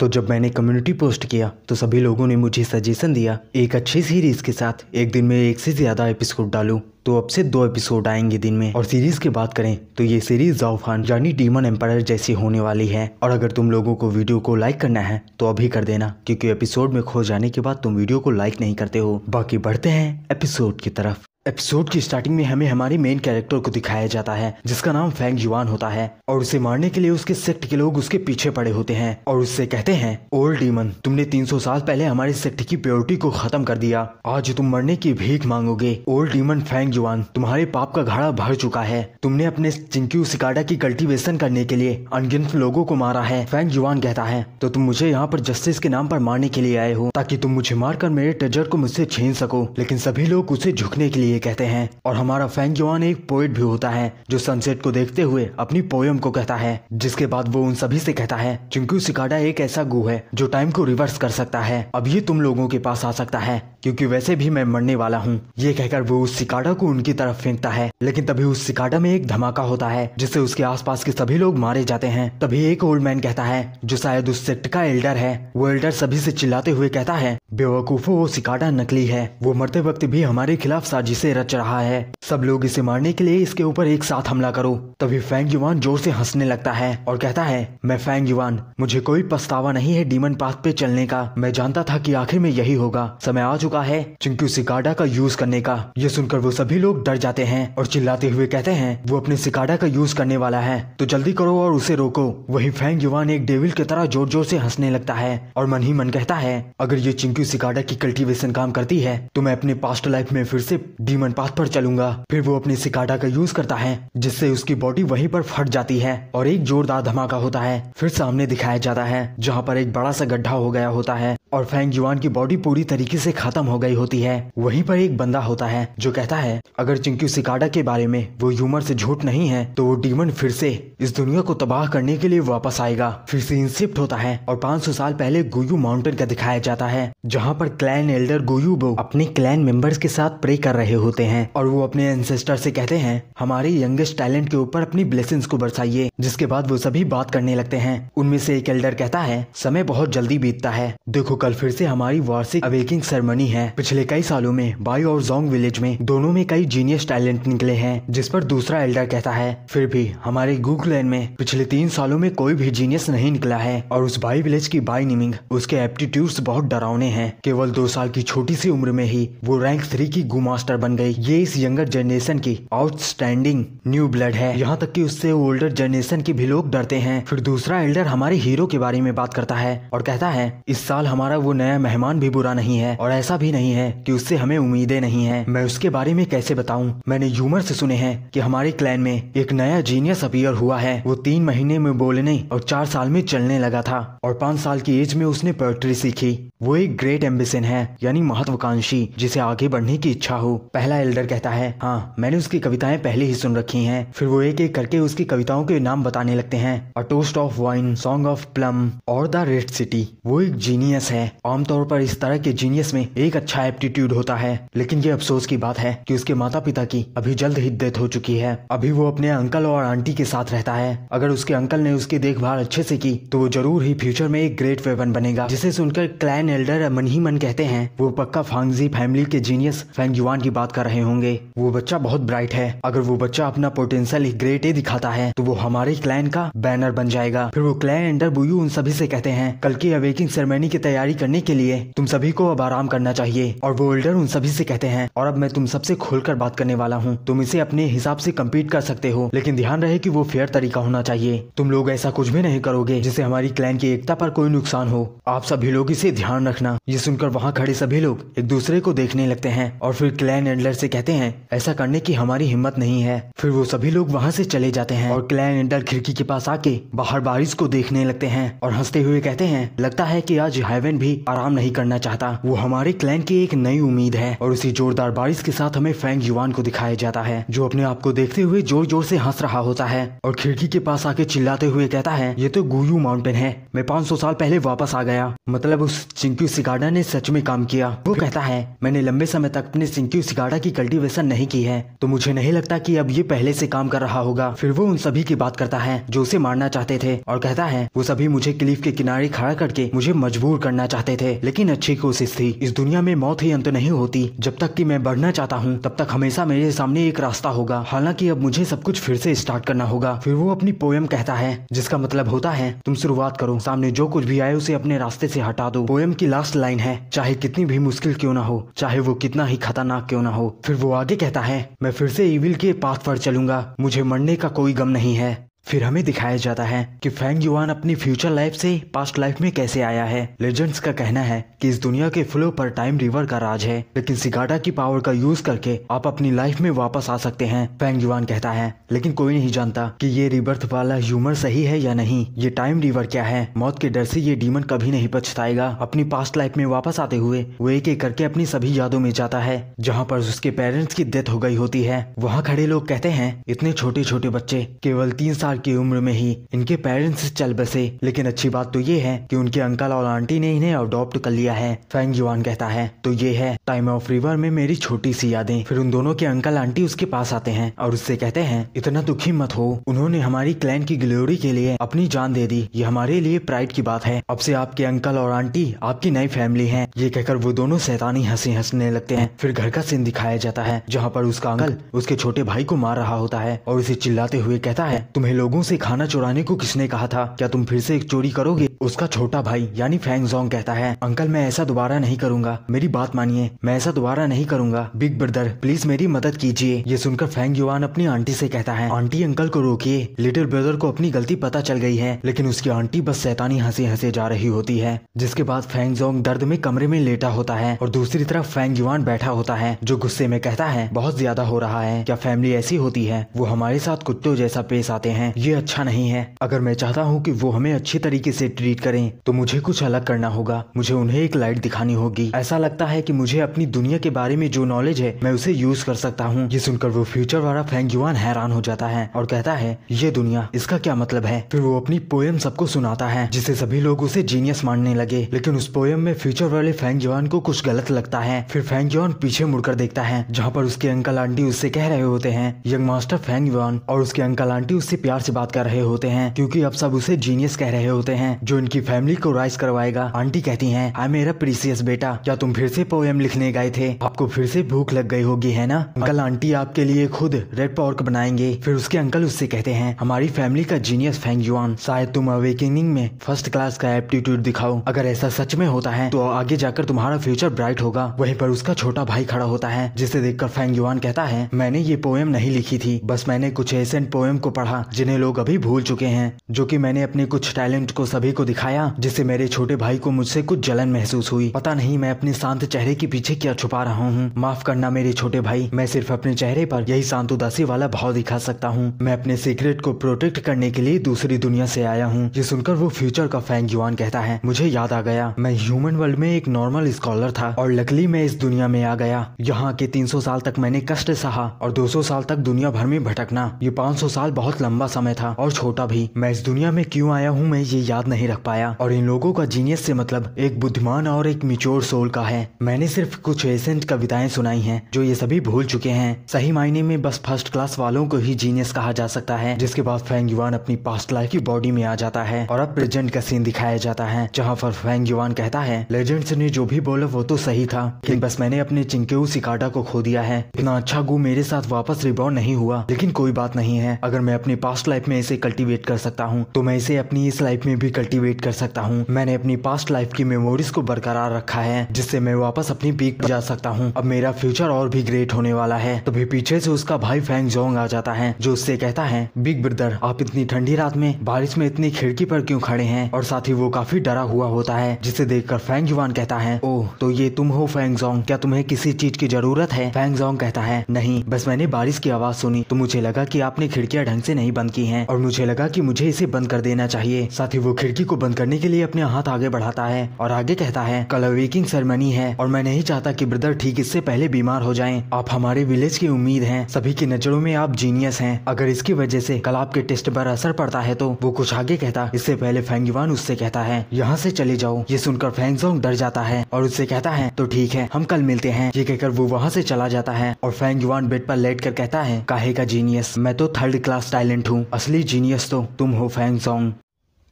तो जब मैंने कम्युनिटी पोस्ट किया तो सभी लोगों ने मुझे सजेशन दिया एक अच्छी सीरीज़ के साथ एक दिन में एक से ज़्यादा एपिसोड डालू तो अब से दो एपिसोड आएंगे दिन में और सीरीज की बात करें तो ये सीरीज जाऊफान यानी डीमन एम्पायर जैसी होने वाली है और अगर तुम लोगों को वीडियो को लाइक करना है तो अभी कर देना क्योंकि एपिसोड में खो जाने के बाद तुम वीडियो को लाइक नहीं करते हो बाकी बढ़ते हैं एपिसोड की तरफ एपिसोड की स्टार्टिंग में हमें हमारे मेन कैरेक्टर को दिखाया जाता है जिसका नाम फैंग युवान होता है और उसे मारने के लिए उसके सेक्ट के लोग उसके पीछे पड़े होते हैं और उससे कहते हैं ओल्ड डीमन तुमने 300 साल पहले हमारे सेक्ट की प्योरिटी को खत्म कर दिया आज तुम मरने की भीख मांगोगे ओल्ड डीमन फैंग युवान तुम्हारे पाप का घाड़ा भर चुका है तुमने अपने चिंकी सिकाडा की कल्टिवेशन करने के लिए अनगिनत लोगों को मारा है फैंग युवान कहता है तो तुम मुझे यहाँ पर जस्टिस के नाम पर मारने के लिए आए हो ताकि तुम मुझे मारकर मेरे ट्रेजर को मुझसे छीन सको लेकिन सभी लोग उसे झुकने के लिए कहते हैं और हमारा फैंग जवान एक पोइट भी होता है जो सनसेट को देखते हुए अपनी पोयम को कहता है जिसके बाद वो उन सभी से कहता है चिंकू सिकाडा एक ऐसा गु है जो टाइम को रिवर्स कर सकता है अब ये तुम लोगों के पास आ सकता है क्योंकि वैसे भी मैं मरने वाला हूँ ये कहकर वो उस सिकाडा को उनकी तरफ फेंकता है लेकिन तभी उस सिकाडा में एक धमाका होता है जिससे उसके आसपास के सभी लोग मारे जाते हैं तभी एक ओल्ड मैन कहता है जो शायद उस सेक्ट का एल्डर है वो एल्डर सभी से चिल्लाते हुए कहता है बेवकूफो वो सिकाडा नकली है वो मरते वक्त भी हमारे खिलाफ साजिश से रच रहा है सब लोग इसे मारने के लिए इसके ऊपर एक साथ हमला करो तभी फैंग युवान जोर से हंसने लगता है और कहता है मैं फैंग युवान मुझे कोई पछतावा नहीं है डीमन पाथ पे चलने का मैं जानता था कि आखिर में यही होगा समय आ चुका है चिंकू सिकाडा का यूज करने का ये सुनकर वो सभी लोग डर जाते हैं और चिल्लाते हुए कहते हैं वो अपने सिकाडा का यूज करने वाला है तो जल्दी करो और उसे रोको वही फैंग युवान एक डेविल की तरह जोर जोर से हंसने लगता है और मन ही मन कहता है अगर ये चिंकू सिकाडा की कल्टिवेशन काम करती है तो मैं अपने पास्ट लाइफ में फिर से डीमन पाथ पर चलूंगा फिर वो अपने सिकाटा का यूज करता है जिससे उसकी बॉडी वहीं पर फट जाती है और एक जोरदार धमाका होता है फिर सामने दिखाया जाता है जहाँ पर एक बड़ा सा गड्ढा हो गया होता है और फैंग जुआन की बॉडी पूरी तरीके से खत्म हो गई होती है वहीं पर एक बंदा होता है जो कहता है अगर चिंकू सिकाडा के बारे में वो ह्यूमर से झूठ नहीं है तो वो डीमन फिर से इस दुनिया को तबाह करने के लिए वापस आएगा फिर से इंसिप्ट होता है और 500 साल पहले गुयू माउंटेन का दिखाया जाता है जहाँ पर क्लैन एल्डर गुयू बो अपने क्लैन मेंबर्स के साथ प्रे कर रहे होते हैं और वो अपने एंसेस्टर से कहते हैं हमारे यंगेस्ट टैलेंट के ऊपर अपनी ब्लेसिंग को बरसाइए जिसके बाद वो सभी बात करने लगते हैं उनमें से एक एल्डर कहता है समय बहुत जल्दी बीतता है देखो कल फिर से हमारी वार्षिक अवेकिंग सेरेमनी है पिछले कई सालों में बाई और जोंग विलेज में दोनों में कई जीनियस टैलेंट निकले हैं जिस पर दूसरा एल्डर कहता है फिर भी हमारे गूगल में पिछले तीन सालों में कोई भी जीनियस नहीं निकला है और उस बाई विलेज की बाई निमिंग उसके एप्टीट्यूड बहुत डरावने हैं केवल दो साल की छोटी सी उम्र में ही वो रैंक थ्री की गु मास्टर बन गई ये इस यंगर जनरेशन की आउटस्टैंडिंग न्यू ब्लड है यहाँ तक की उससे ओल्डर जनरेशन के भी लोग डरते हैं फिर दूसरा एल्डर हमारे हीरो के बारे में बात करता है और कहता है इस साल हमारा हमारा वो नया मेहमान भी बुरा नहीं है और ऐसा भी नहीं है कि उससे हमें उम्मीदें नहीं है मैं उसके बारे में कैसे बताऊं मैंने यूमर से सुने हैं कि हमारे क्लैन में एक नया जीनियस अपियर हुआ है वो तीन महीने में बोलने और चार साल में चलने लगा था और पाँच साल की एज में उसने पोएट्री सीखी वो एक ग्रेट एम्बिसन है यानी महत्वाकांक्षी जिसे आगे बढ़ने की इच्छा हो पहला एल्डर कहता है हाँ मैंने उसकी कविताएं पहले ही सुन रखी हैं फिर वो एक एक करके उसकी कविताओं के नाम बताने लगते हैं a toast of wine song of plum और द रेड सिटी वो एक जीनियस है है आमतौर पर इस तरह के जीनियस में एक अच्छा एप्टीट्यूड होता है लेकिन ये अफसोस की बात है कि उसके माता पिता की अभी जल्द ही डेथ हो चुकी है अभी वो अपने अंकल और आंटी के साथ रहता है अगर उसके अंकल ने उसकी देखभाल अच्छे से की तो वो जरूर ही फ्यूचर में एक ग्रेट वेपन बनेगा जिसे सुनकर क्लैन एल्डर मन ही मन कहते हैं वो पक्का फांगजी फैमिली के जीनियस फैंग युवान की बात कर रहे होंगे वो बच्चा बहुत ब्राइट है अगर वो बच्चा अपना पोटेंशियल ग्रेट ए दिखाता है तो वो हमारे क्लैन का बैनर बन जाएगा फिर वो क्लैन एल्डर बुयू उन सभी से कहते हैं कल की अवेकिंग सेरेमनी की तैयारी तैयारी करने के लिए तुम सभी को अब आराम करना चाहिए और वो एल्डर उन सभी से कहते हैं और अब मैं तुम सबसे खुलकर बात करने वाला हूँ तुम इसे अपने हिसाब से कम्पीट कर सकते हो लेकिन ध्यान रहे की वो फेयर तरीका होना चाहिए तुम लोग ऐसा कुछ भी नहीं करोगे जिसे हमारी क्लैन की एकता आरोप कोई नुकसान हो आप सभी लोग इसे ध्यान रखना ये सुनकर वहाँ खड़े सभी लोग एक दूसरे को देखने लगते हैं और फिर क्लैन एडलर से कहते हैं ऐसा करने की हमारी हिम्मत नहीं है फिर वो सभी लोग वहाँ से चले जाते हैं और क्लैन एडलर खिड़की के पास आके बाहर बारिश को देखने लगते हैं और हंसते हुए कहते हैं लगता है की आज हाईवे भी आराम नहीं करना चाहता वो हमारे क्लैन की एक नई उम्मीद है और उसी जोरदार बारिश के साथ हमें फैंग युवान को दिखाया जाता है जो अपने आप को देखते हुए जोर जोर से हंस रहा होता है और खिड़की के पास आके चिल्लाते हुए कहता है ये तो गुयू माउंटेन है मैं सौ साल पहले वापस आ गया मतलब उस चिंक्यू सिगाडा ने सच में काम किया वो कहता है मैंने लंबे समय तक अपने चिंक्यू सिगाडा की कल्टिवेशन नहीं की है तो मुझे नहीं लगता की अब ये पहले से काम कर रहा होगा फिर वो उन सभी की बात करता है जो उसे मारना चाहते थे और कहता है वो सभी मुझे क्लीफ के किनारे खड़ा करके मुझे मजबूर करना चाहते थे लेकिन अच्छी कोशिश थी इस दुनिया में मौत ही अंत नहीं होती जब तक कि मैं बढ़ना चाहता हूँ तब तक हमेशा मेरे सामने एक रास्ता होगा हालांकि अब मुझे सब कुछ फिर से स्टार्ट करना होगा फिर वो अपनी पोयम कहता है जिसका मतलब होता है तुम शुरुआत करो सामने जो कुछ भी आए उसे अपने रास्ते से हटा दो पोयम की लास्ट लाइन है चाहे कितनी भी मुश्किल क्यों ना हो चाहे वो कितना ही खतरनाक क्यों ना हो फिर वो आगे कहता है मैं फिर से इविल के पाथ पर चलूंगा मुझे मरने का कोई गम नहीं है फिर हमें दिखाया जाता है कि फैंग युवान अपनी फ्यूचर लाइफ से पास्ट लाइफ में कैसे आया है लेजेंड्स का कहना है कि इस दुनिया के फ्लो पर टाइम रिवर का राज है लेकिन सिगाटा की पावर का यूज करके आप अपनी लाइफ में वापस आ सकते हैं फैंग युवान कहता है लेकिन कोई नहीं जानता कि ये रिबर्थ वाला ह्यूमर सही है या नहीं ये टाइम रिवर क्या है मौत के डर से ये डीमन कभी नहीं पछताएगा अपनी पास्ट लाइफ में वापस आते हुए वो एक एक करके अपनी सभी यादों में जाता है जहाँ पर उसके पेरेंट्स की डेथ हो गई होती है वहाँ खड़े लोग कहते हैं इतने छोटे छोटे बच्चे केवल तीन साल साल की उम्र में ही इनके पेरेंट्स चल बसे लेकिन अच्छी बात तो ये है कि उनके अंकल और आंटी ने इन्हें अडॉप्ट कर लिया है फैंग युवान कहता है तो ये है टाइम ऑफ रिवर में मेरी छोटी सी यादें फिर उन दोनों के अंकल आंटी उसके पास आते हैं और उससे कहते हैं इतना दुखी मत हो उन्होंने हमारी क्लैन की ग्लोरी के लिए अपनी जान दे दी ये हमारे लिए प्राइड की बात है अब से आपके अंकल और आंटी आपकी नई फैमिली है ये कहकर वो दोनों सैतानी हंसी हंसने लगते हैं फिर घर का सीन दिखाया जाता है जहाँ पर उसका अंकल उसके छोटे भाई को मार रहा होता है और उसे चिल्लाते हुए कहता है तुम्हें लोगों से खाना चुराने को किसने कहा था क्या तुम फिर से एक चोरी करोगे उसका छोटा भाई यानी फैंग जोंग कहता है अंकल मैं ऐसा दोबारा नहीं करूंगा मेरी बात मानिए मैं ऐसा दोबारा नहीं करूंगा बिग ब्रदर प्लीज मेरी मदद कीजिए ये सुनकर फैंग युवान अपनी आंटी से कहता है आंटी अंकल को रोकिए लिटिल ब्रदर को अपनी गलती पता चल गई है लेकिन उसकी आंटी बस सैतानी हंसे हंसे जा रही होती है जिसके बाद फैंग जोंग दर्द में कमरे में लेटा होता है और दूसरी तरफ फैंग युवान बैठा होता है जो गुस्से में कहता है बहुत ज्यादा हो रहा है क्या फैमिली ऐसी होती है वो हमारे साथ कुत्तों जैसा पेश आते हैं हैं ये अच्छा नहीं है अगर मैं चाहता हूँ कि वो हमें अच्छे तरीके से ट्रीट करें तो मुझे कुछ अलग करना होगा मुझे उन्हें एक लाइट दिखानी होगी ऐसा लगता है कि मुझे अपनी दुनिया के बारे में जो नॉलेज है मैं उसे यूज कर सकता हूँ ये सुनकर वो फ्यूचर वाला फैंग युवान हैरान हो जाता है और कहता है ये दुनिया इसका क्या मतलब है फिर वो अपनी पोयम सबको सुनाता है जिसे सभी लोग उसे जीनियस मानने लगे लेकिन उस पोयम में फ्यूचर वाले फैंग युवान को कुछ गलत लगता है फिर फैंग युवान पीछे मुड़कर देखता है जहाँ पर उसके अंकल आंटी उससे कह रहे होते हैं यंग मास्टर फैंग युवान और उसके अंकल आंटी उससे प्यार प्यार से बात कर रहे होते हैं क्योंकि अब सब उसे जीनियस कह रहे होते हैं जो इनकी फैमिली को राइस करवाएगा आंटी कहती है आई मेरा प्रीसियस बेटा क्या तुम फिर से पोएम लिखने गए थे आपको फिर से भूख लग गई होगी है ना अंकल आंटी आपके लिए खुद रेड पॉर्क बनाएंगे फिर उसके अंकल उससे कहते हैं हमारी फैमिली का जीनियस फेंग युआन शायद तुम अवेकनिंग में फर्स्ट क्लास का एप्टीट्यूड दिखाओ अगर ऐसा सच में होता है तो आगे जाकर तुम्हारा फ्यूचर ब्राइट होगा वहीं पर उसका छोटा भाई खड़ा होता है जिसे देखकर फेंग युआन कहता है मैंने ये पोएम नहीं लिखी थी बस मैंने कुछ ऐसे पोएम को पढ़ा जिन्हें जिन्हें लोग अभी भूल चुके हैं जो कि मैंने अपने कुछ टैलेंट को सभी को दिखाया जिससे मेरे छोटे भाई को मुझसे कुछ जलन महसूस हुई पता नहीं मैं अपने शांत चेहरे के पीछे क्या छुपा रहा हूँ माफ करना मेरे छोटे भाई मैं सिर्फ अपने चेहरे पर यही शांत उदासी वाला भाव दिखा सकता हूँ मैं अपने सीक्रेट को प्रोटेक्ट करने के लिए दूसरी दुनिया से आया हूँ ये सुनकर वो फ्यूचर का फैंग युवान कहता है मुझे याद आ गया मैं ह्यूमन वर्ल्ड में एक नॉर्मल स्कॉलर था और लकली मैं इस दुनिया में आ गया यहाँ के 300 साल तक मैंने कष्ट सहा और 200 साल तक दुनिया भर में भटकना ये 500 साल बहुत लंबा समय समय था और छोटा भी मैं इस दुनिया में क्यों आया हूँ मैं ये याद नहीं रख पाया और इन लोगों का जीनियस से मतलब एक बुद्धिमान और एक मिच्योर सोल का है मैंने सिर्फ कुछ एसेंट कविताएं सुनाई हैं जो ये सभी भूल चुके हैं सही मायने में बस फर्स्ट क्लास वालों को ही जीनियस कहा जा सकता है जिसके बाद फैंग युवान अपनी पास्ट लाइफ की बॉडी में आ जाता है और अब प्रेजेंट का सीन दिखाया जाता है जहाँ पर फैंग युवान कहता है लेजेंड्स ने जो भी बोला वो तो सही था लेकिन बस मैंने अपने चिंकेऊ सिकाटा को खो दिया है इतना अच्छा गु मेरे साथ वापस रिबॉर्न नहीं हुआ लेकिन कोई बात नहीं है अगर मैं अपने पास्ट लाइफ में इसे कल्टीवेट कर सकता हूँ तो मैं इसे अपनी इस लाइफ में भी कल्टीवेट कर सकता हूँ मैंने अपनी पास्ट लाइफ की मेमोरीज को बरकरार रखा है जिससे मैं वापस अपनी पीक पर जा सकता हूँ अब मेरा फ्यूचर और भी ग्रेट होने वाला है तभी पीछे से उसका भाई फैंग जोंग आ जाता है जो उससे कहता है बिग ब्रदर आप इतनी ठंडी रात में बारिश में इतनी खिड़की पर क्यों खड़े हैं और साथ ही वो काफी डरा हुआ होता है जिसे देखकर फैंग युवान कहता है ओह तो ये तुम हो फैंग जोंग क्या तुम्हें किसी चीज की जरूरत है फैंग जोंग कहता है नहीं बस मैंने बारिश की आवाज सुनी तो मुझे लगा की आपने खिड़कियाँ ढंग से नहीं बंद की की हैं और मुझे लगा कि मुझे इसे बंद कर देना चाहिए साथ ही वो खिड़की को बंद करने के लिए अपने हाथ आगे बढ़ाता है और आगे कहता है कल अवेकिंग सेरेमनी है और मैं नहीं चाहता की ब्रदर ठीक इससे पहले बीमार हो जाए आप हमारे विलेज की उम्मीद है सभी की नजरों में आप जीनियस है अगर इसकी वजह ऐसी कल आपके टेस्ट पर असर पड़ता है तो वो कुछ आगे कहता इससे पहले फैंगिवान उससे कहता है यहाँ से चले जाओ ये सुनकर फैंगजोंग डर जाता है और उससे कहता है तो ठीक है हम कल मिलते हैं ये कहकर वो वहाँ से चला जाता है और फैंग युवान बेड पर लेट कर कहता है काहे का जीनियस मैं तो थर्ड क्लास टैलेंट हूँ असली जीनियस तो तुम हो फैंग सॉन्ग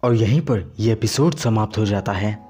और यहीं पर यह एपिसोड समाप्त हो जाता है